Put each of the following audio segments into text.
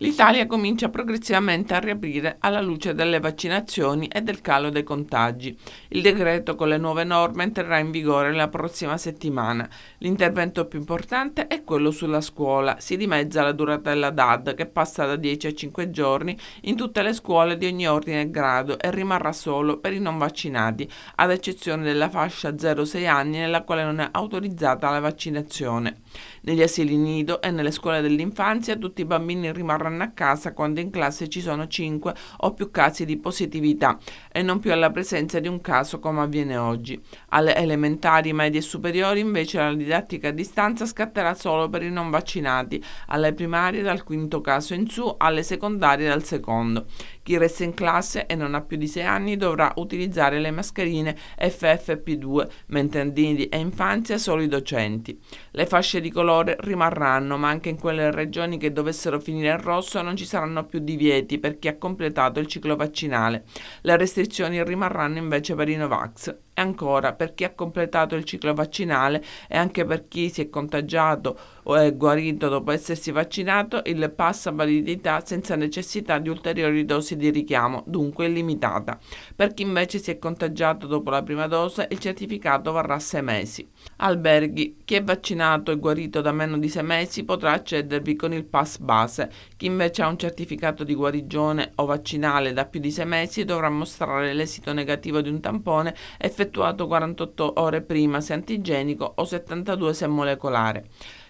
l'Italia comincia progressivamente a riaprire alla luce delle vaccinazioni e del calo dei contagi. Il decreto con le nuove norme entrerà in vigore la prossima settimana. L'intervento più importante è quello sulla scuola. Si dimezza la durata della DAD che passa da 10 a 5 giorni in tutte le scuole di ogni ordine e grado e rimarrà solo per i non vaccinati, ad eccezione della fascia 0-6 anni nella quale non è autorizzata la vaccinazione. Negli asili nido e nelle scuole dell'infanzia tutti i bambini rimarranno torna a casa quando in classe ci sono 5 o più casi di positività e non più alla presenza di un caso come avviene oggi. Alle elementari, medie e superiori invece la didattica a distanza scatterà solo per i non vaccinati, alle primarie dal quinto caso in su, alle secondarie dal secondo. Chi resta in classe e non ha più di 6 anni dovrà utilizzare le mascherine FFP2, mentre in e infanzia solo i docenti. Le fasce di colore rimarranno, ma anche in quelle regioni che dovessero finire in rosso non ci saranno più divieti per chi ha completato il ciclo vaccinale. Le restrizioni rimarranno invece per i Novax e ancora per chi ha completato il ciclo vaccinale e anche per chi si è contagiato o è guarito dopo essersi vaccinato il pass a validità senza necessità di ulteriori dosi di richiamo, dunque illimitata. Per chi invece si è contagiato dopo la prima dose il certificato varrà 6 mesi. Alberghi. Chi è vaccinato e guarito da meno di 6 mesi potrà accedervi con il pass base. Chi invece ha un certificato di guarigione o vaccinale da più di 6 mesi dovrà mostrare l'esito negativo di un tampone effettuato effettuato 48 ore prima se antigenico o 72 se molecolare.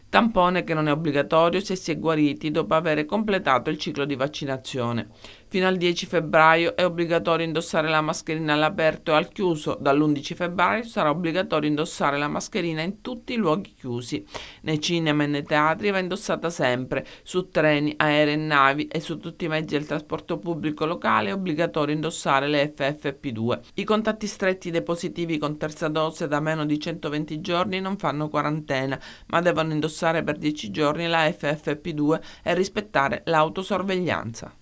Tampone che non è obbligatorio se si è guariti dopo aver completato il ciclo di vaccinazione. Fino al 10 febbraio è obbligatorio indossare la mascherina all'aperto e al chiuso. Dall'11 febbraio sarà obbligatorio indossare la mascherina in tutti i luoghi chiusi. Nei cinema e nei teatri va indossata sempre, su treni, aerei e navi e su tutti i mezzi del trasporto pubblico locale è obbligatorio indossare le FFP2. I contatti stretti dei positivi con terza dose da meno di 120 giorni non fanno quarantena, ma devono indossare per 10 giorni la FFP2 e rispettare l'autosorveglianza.